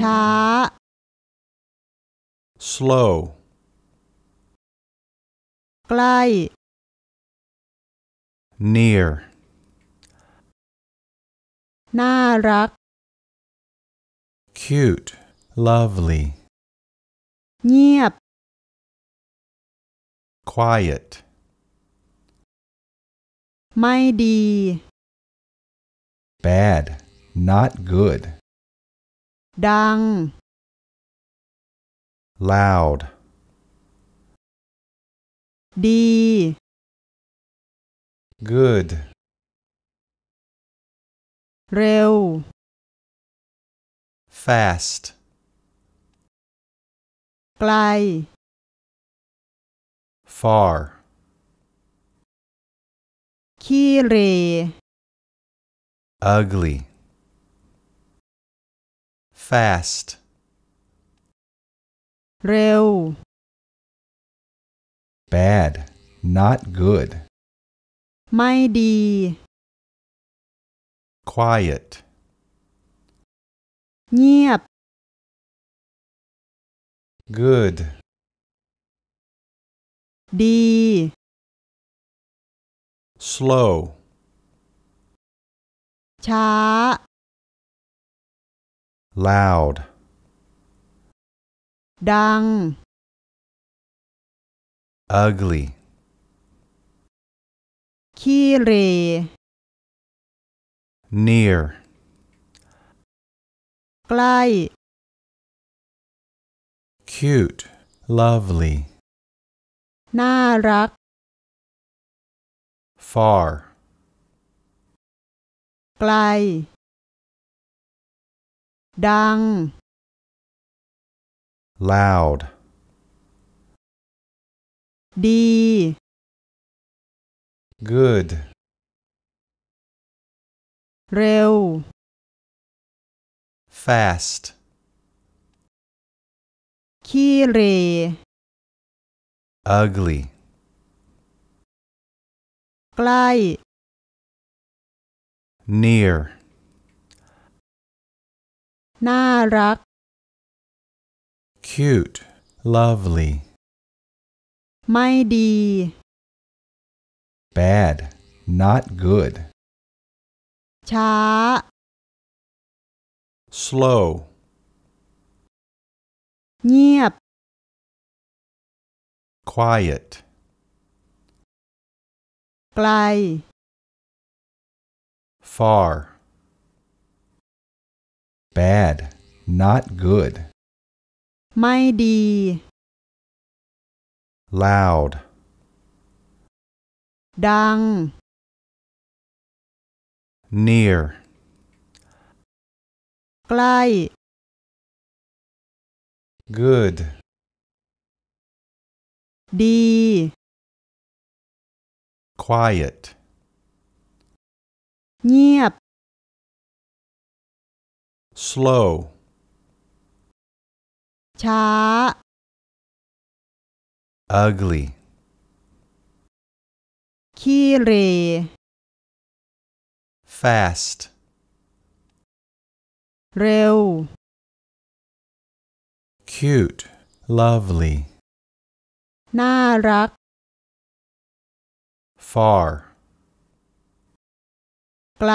ช้า slow ใกล้ near น่ารัก cute lovely เงียบ quiet ไม่ดี bad not good ดัง loud ดี good เร็ว fast ไกล far ขี้เร ugly fast เร็ว bad not good ไม่ดี quiet เงียบ good ดี slow ช้า loud ดัง ugly Kiri. near ใกล้ cute lovely น่ารัก far ไกลดัง loud ดี good เร็ว fast ขี้เร ugly ใกล้ near น่ารัก cute lovely ไม่ดี bad not good ช้า slow เงียบ quiet ไกล far bad, not good. ไม่ดี loud ดัง near ใกล้ good ดี quiet เงียบ slow Chá. ugly Kiri. fast เร็ว cute lovely น่ารัก far ไกล